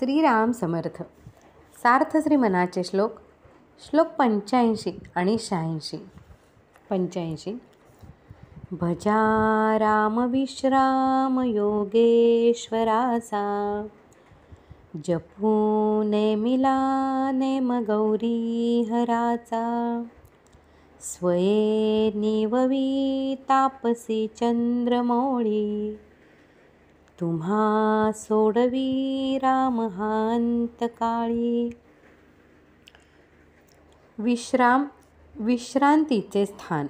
श्रीराम समर्थ सार्थ श्री मनाचे श्लोक श्लोक पंच्याऐंशी आणि शहाऐंशी पंच्याऐंशी भजा विश्राम योगेश्वरासा जपू मिला नेम गौरी हराचा स्वये निववी तापसी चंद्रमौळी तुम्हा सोडवी राम काळी विश्राम विश्रांतीचे स्थान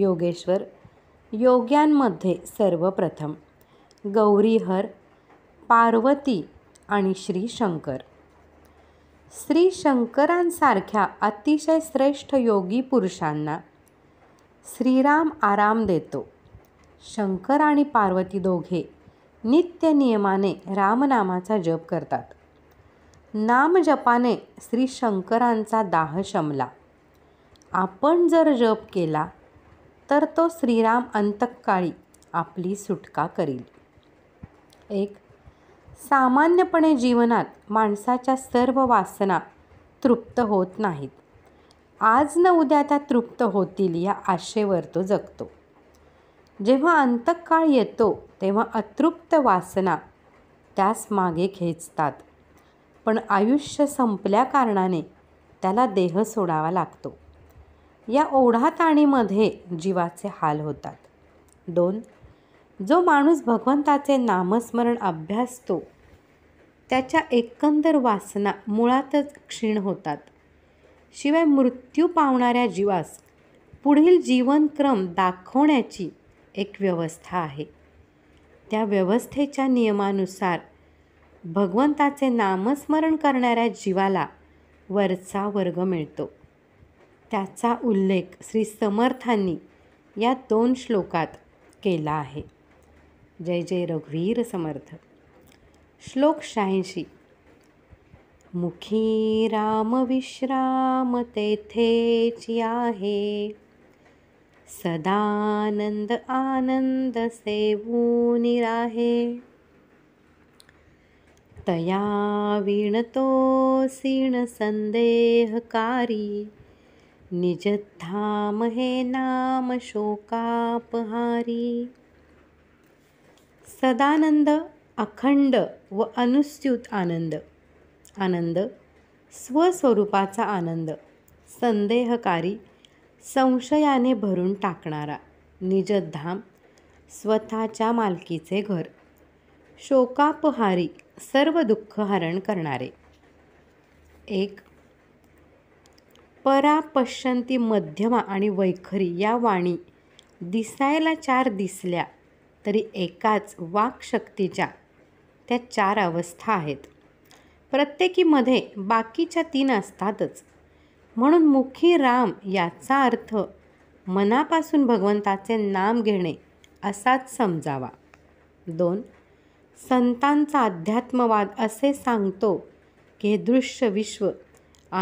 योगेश्वर योग्यांमध्ये सर्वप्रथम गौरीहर पार्वती आणि श्री शंकर श्री शंकरांसारख्या अतिशय श्रेष्ठ योगी पुरुषांना श्रीराम आराम देतो शंकर आणि पार्वती दोघे नित्य नियमाने रामनामाचा जप करतात नाम जपाने श्री शंकरांचा दाह शमला आपण जर जप केला तर तो श्रीराम अंतकाळी आपली सुटका करील एक सामान्यपणे जीवनात माणसाच्या सर्व वासना तृप्त होत नाहीत आज न उद्या त्या तृप्त होतील या आशेवर तो जगतो जेव्हा अंतकाळ येतो तेव्हा अतृप्त वासना त्यास मागे खेचतात पण आयुष्य संपल्या कारणाने त्याला देह सोडावा लागतो या ओढाताणीमध्ये जीवाचे हाल होतात दोन जो माणूस भगवंताचे नामस्मरण अभ्यासतो त्याच्या एकंदर वासना मुळातच क्षीण होतात शिवाय मृत्यू पावणाऱ्या जीवास पुढील जीवनक्रम दाखवण्याची एक व्यवस्था आहे त्या व्यवस्थेच्या नियमानुसार भगवंताचे नामस्मरण करणाऱ्या जीवाला वरचा वर्ग मिळतो त्याचा उल्लेख श्री समर्थांनी या दोन श्लोकात केला आहे जय जय रघुवीर समर्थ श्लोक शहाऐंशी मुखी राम विश्राम तेथेची आहे सदानंद आनंद सेवू निराहे तया विणतो सीण संदेहकारी धाम हे नाम शोकापहारी सदानंद अखंड व अनुस्युत आनंद आनंद स्वस्वरूपाचा आनंद संदेहकारी संशयाने भरून टाकणारा निजधाम स्वतःच्या मालकीचे घर शोकापहारी सर्व दुःख हरण करणारे एक परापश्यंती मध्यमा आणि वैखरी या वाणी दिसायला चार दिसल्या तरी एकाच वाकशक्तीच्या त्या चार अवस्था आहेत प्रत्येकीमध्ये बाकीच्या तीन असतातच म्हणून मुखी राम याचा अर्थ मनापासून भगवंताचे नाम घेणे असाच समजावा दोन संतांचा अध्यात्मवाद असे सांगतो की हे दृश्य विश्व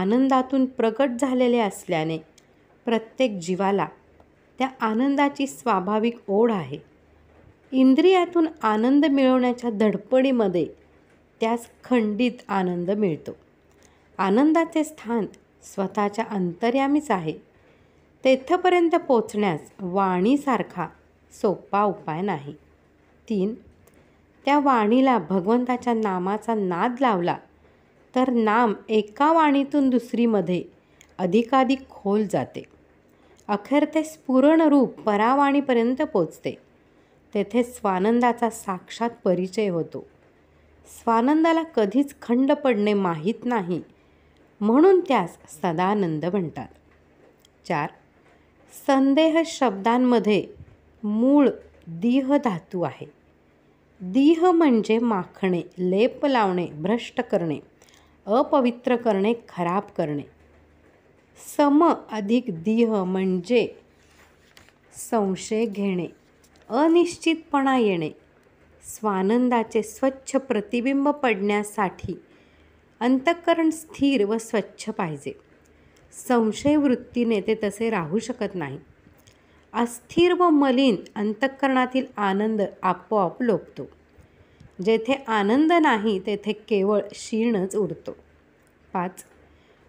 आनंदातून प्रकट झालेले असल्याने प्रत्येक जीवाला त्या आनंदाची स्वाभाविक ओढ आहे इंद्रियातून आनंद मिळवण्याच्या धडपडीमध्ये त्यास खंडित आनंद मिळतो आनंदाचे स्थान स्वतःच्या अंतर्यामीच आहे तेथपर्यंत पोचण्यास वाणीसारखा सोपा उपाय नाही तीन त्या वाणीला भगवंताच्या नामाचा नाद लावला तर नाम एका वाणीतून दुसरीमध्ये अधिकाधिक खोल जाते अखेर ते स्फुरण रूप परावाणीपर्यंत पोचते तेथे स्वानंदाचा साक्षात परिचय होतो स्वानंदाला कधीच खंड पडणे माहीत नाही म्हणून त्यास सदानंद म्हणतात चार संदेह शब्दांमध्ये मूळ दीह धातू आहे दीह म्हणजे माखणे लेप लावणे भ्रष्ट करणे अपवित्र करणे खराब करणे सम अधिक दीह म्हणजे संशय घेणे अनिश्चितपणा येणे स्वानंदाचे स्वच्छ प्रतिबिंब पडण्यासाठी अंतःकरण स्थिर व स्वच्छ पाहिजे संशय वृत्तीने ते तसे राहू शकत नाही अस्थिर व मलिन अंतःकरणातील आनंद आपोआप लोपतो जेथे आनंद नाही तेथे केवळ शीणच उरतो पाच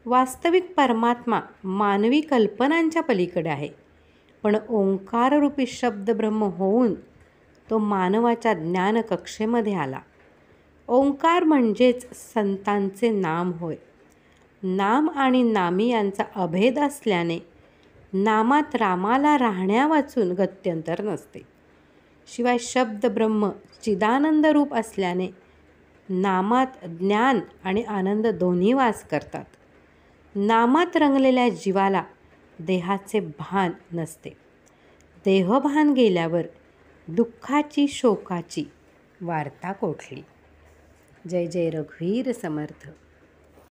वास्तविक परमात्मा मानवी कल्पनांच्या पलीकडे आहे पण ओंकाररूपी शब्द ब्रह्म होऊन तो मानवाच्या ज्ञानकक्षेमध्ये आला ओंकार म्हणजेच संतांचे नाम होय नाम आणि नामी यांचा अभेद असल्याने नामात रामाला राहण्यावाचून गत्यंतर नसते शिवाय शब्द ब्रह्म चिदानंद रूप असल्याने नामात ज्ञान आणि आनंद दोन्ही वास करतात नामात रंगलेल्या जीवाला देहाचे भान नसते देहभान गेल्यावर दुःखाची शोकाची वार्ता कोठली जय जय रघुवीर समर्थ